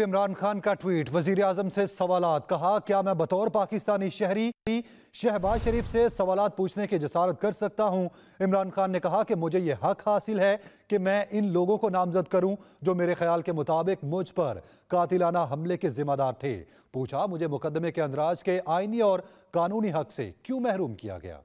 इमरान खान का ट्वीट वजीर आजम से सवाल कहा क्या मैं बतौर पाकिस्तानी शहरी शहबाज शरीफ से सवाल पूछने की जसारत कर सकता हूँ इमरान खान ने कहा कि मुझे यह हक हासिल है कि मैं इन लोगों को नामजद करूँ जो मेरे ख्याल के मुताबिक मुझ पर कातिलाना हमले के जिम्मेदार थे पूछा मुझे मुकदमे के अंदराज के आइनी और कानूनी हक से क्यों महरूम किया गया